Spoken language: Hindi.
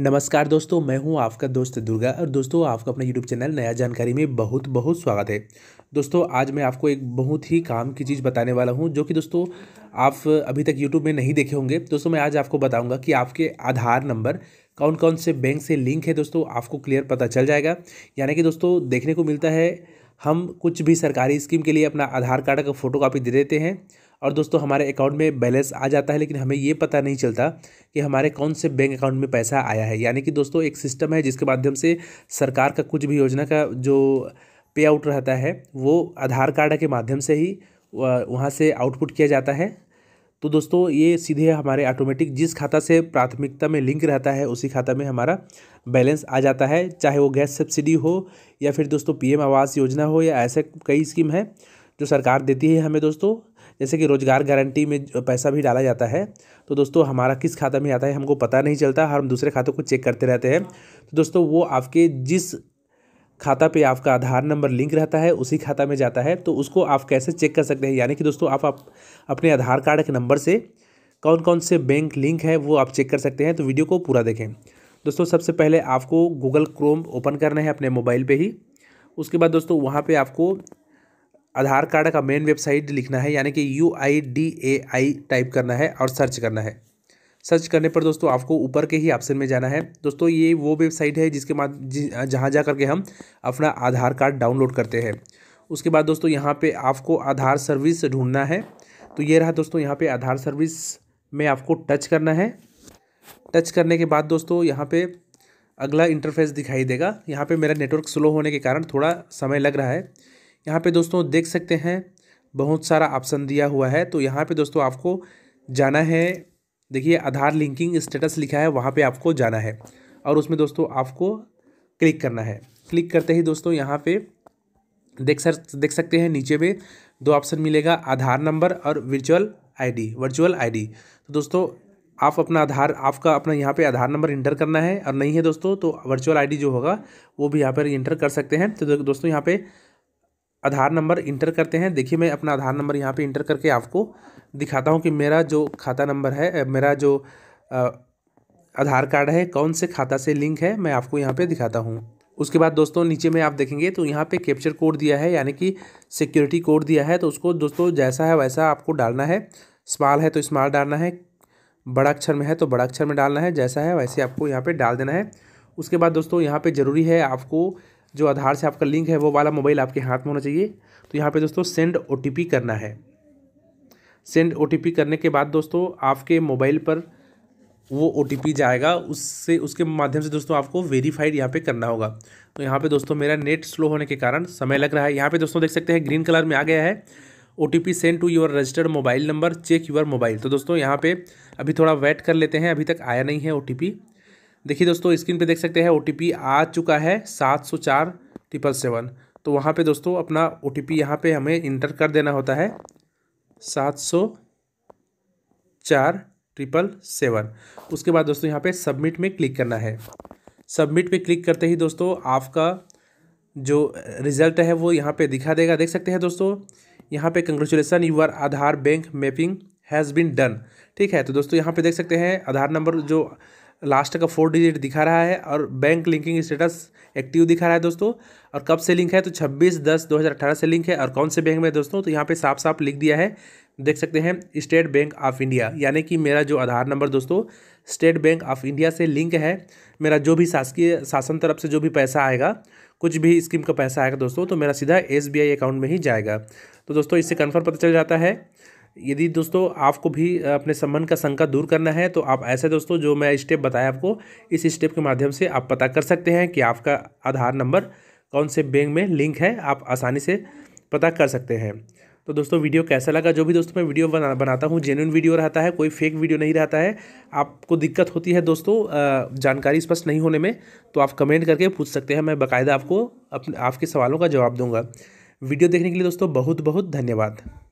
नमस्कार दोस्तों मैं हूं आपका दोस्त दुर्गा और दोस्तों आपका अपना यूट्यूब चैनल नया जानकारी में बहुत बहुत स्वागत है दोस्तों आज मैं आपको एक बहुत ही काम की चीज़ बताने वाला हूं जो कि दोस्तों आप अभी तक यूट्यूब में नहीं देखे होंगे दोस्तों मैं आज आपको बताऊंगा कि आपके आधार नंबर कौन कौन से बैंक से लिंक है दोस्तों आपको क्लियर पता चल जाएगा यानी कि दोस्तों देखने को मिलता है हम कुछ भी सरकारी स्कीम के लिए अपना आधार कार्ड का फ़ोटो कापी दे देते हैं और दोस्तों हमारे अकाउंट में बैलेंस आ जाता है लेकिन हमें ये पता नहीं चलता कि हमारे कौन से बैंक अकाउंट में पैसा आया है यानी कि दोस्तों एक सिस्टम है जिसके माध्यम से सरकार का कुछ भी योजना का जो पे आउट रहता है वो आधार कार्ड के माध्यम से ही वहाँ से आउटपुट किया जाता है तो दोस्तों ये सीधे हमारे ऑटोमेटिक जिस खाता से प्राथमिकता में लिंक रहता है उसी खाता में हमारा बैलेंस आ जाता है चाहे वो गैस सब्सिडी हो या फिर दोस्तों पीएम आवास योजना हो या ऐसे कई स्कीम है जो सरकार देती है हमें दोस्तों जैसे कि रोज़गार गारंटी में पैसा भी डाला जाता है तो दोस्तों हमारा किस खाता में आता है हमको पता नहीं चलता हम दूसरे खातों को चेक करते रहते हैं तो दोस्तों वो आपके जिस खाता पे आपका आधार नंबर लिंक रहता है उसी खाता में जाता है तो उसको आप कैसे चेक कर सकते हैं यानी कि दोस्तों आप, आप अपने आधार कार्ड के नंबर से कौन कौन से बैंक लिंक है वो आप चेक कर सकते हैं तो वीडियो को पूरा देखें दोस्तों सबसे पहले आपको गूगल क्रोम ओपन करना है अपने मोबाइल पर ही उसके बाद दोस्तों वहाँ पर आपको आधार कार्ड का मेन वेबसाइट लिखना है यानी कि U I D A I type करना है और सर्च करना है सर्च करने पर दोस्तों आपको ऊपर के ही ऑप्शन में जाना है दोस्तों ये वो वेबसाइट है जिसके माध्यम जहाँ जा करके हम अपना आधार कार्ड डाउनलोड करते हैं उसके बाद दोस्तों यहाँ पे आपको आधार सर्विस ढूंढना है तो ये रहा दोस्तों यहाँ पे आधार सर्विस में आपको टच करना है टच करने के बाद दोस्तों यहाँ पे अगला इंटरफेस दिखाई देगा यहाँ पे मेरा नेटवर्क स्लो होने के कारण थोड़ा समय लग रहा है यहाँ पे दोस्तों देख सकते हैं बहुत सारा ऑप्शन दिया हुआ है तो यहाँ पर दोस्तों आपको जाना है देखिए आधार लिंकिंग स्टेटस लिखा है वहाँ पे आपको जाना है और उसमें दोस्तों आपको क्लिक करना है क्लिक करते ही दोस्तों यहाँ पे देख सर देख सकते हैं नीचे में दो ऑप्शन मिलेगा आधार नंबर और वर्चुअल आईडी वर्चुअल आईडी तो दोस्तों आप अपना आधार आपका अपना यहाँ पे आधार नंबर इंटर करना है और नहीं है दोस्तों तो वर्चुअल आई जो होगा वो भी यहाँ पर इंटर कर सकते हैं तो दोस्तों यहाँ पर आधार नंबर इंटर करते हैं देखिए मैं अपना आधार नंबर यहाँ पे इंटर करके आपको दिखाता हूँ कि मेरा जो खाता नंबर है मेरा जो आधार कार्ड है कौन से खाता से लिंक है मैं आपको यहाँ पे दिखाता हूँ उसके बाद दोस्तों नीचे में आप देखेंगे तो यहाँ पे कैप्चर कोड दिया है यानी कि सिक्योरिटी कोड दिया है तो उसको दोस्तों जैसा है वैसा आपको डालना है स्मॉल है तो स्मॉल डालना है बड़ा अक्षर में है तो बड़ा अक्षर में डालना है जैसा है वैसे आपको यहाँ पर डाल देना है उसके बाद दोस्तों यहाँ पर ज़रूरी है आपको जो आधार से आपका लिंक है वो वाला मोबाइल आपके हाथ में होना चाहिए तो यहाँ पे दोस्तों सेंड ओ करना है सेंड ओ करने के बाद दोस्तों आपके मोबाइल पर वो ओ जाएगा उससे उसके माध्यम से दोस्तों आपको वेरीफाइड यहाँ पे करना होगा तो यहाँ पे दोस्तों मेरा नेट स्लो होने के कारण समय लग रहा है यहाँ पे दोस्तों देख सकते हैं ग्रीन कलर में आ गया है O T P send to your registered mobile number check your mobile तो दोस्तों यहाँ पे अभी थोड़ा वेट कर लेते हैं अभी तक आया नहीं है ओ टी पी देखिए दोस्तों स्क्रीन पे देख सकते हैं ओ आ चुका है सात सौ चार ट्रिपल सेवन तो वहाँ पे दोस्तों अपना ओ टी पी यहाँ पर हमें इंटर कर देना होता है सात सौ चार ट्रिपल सेवन उसके बाद दोस्तों यहाँ पे सबमिट में क्लिक करना है सबमिट पे क्लिक करते ही दोस्तों आपका जो रिज़ल्ट है वो यहाँ पे दिखा देगा देख सकते हैं दोस्तों यहाँ पे congratulation your Aadhaar bank mapping has been done ठीक है तो दोस्तों यहाँ पे देख सकते हैं आधार नंबर जो लास्ट का फोर डिजिट दिखा रहा है और बैंक लिंकिंग स्टेटस एक्टिव दिखा रहा है दोस्तों और कब से लिंक है तो 26 दस 2018 से लिंक है और कौन से बैंक में दोस्तों तो यहाँ पे साफ साफ लिख दिया है देख सकते हैं स्टेट बैंक ऑफ इंडिया यानी कि मेरा जो आधार नंबर दोस्तों स्टेट बैंक ऑफ इंडिया से लिंक है मेरा जो भी शासकीय शासन तरफ से जो भी पैसा आएगा कुछ भी स्कीम का पैसा आएगा दोस्तों तो मेरा सीधा एस अकाउंट में ही जाएगा तो दोस्तों इससे कन्फर्म पता चल जाता है यदि दोस्तों आपको भी अपने संबंध का शंका दूर करना है तो आप ऐसे दोस्तों जो मैं स्टेप बताया आपको इस स्टेप के माध्यम से आप पता कर सकते हैं कि आपका आधार नंबर कौन से बैंक में लिंक है आप आसानी से पता कर सकते हैं तो दोस्तों वीडियो कैसा लगा जो भी दोस्तों मैं वीडियो बना बनाता हूँ जेन्यून वीडियो रहता है कोई फेक वीडियो नहीं रहता है आपको दिक्कत होती है दोस्तों जानकारी स्पष्ट नहीं होने में तो आप कमेंट करके पूछ सकते हैं मैं बाकायदा आपको अपने आपके सवालों का जवाब दूंगा वीडियो देखने के लिए दोस्तों बहुत बहुत धन्यवाद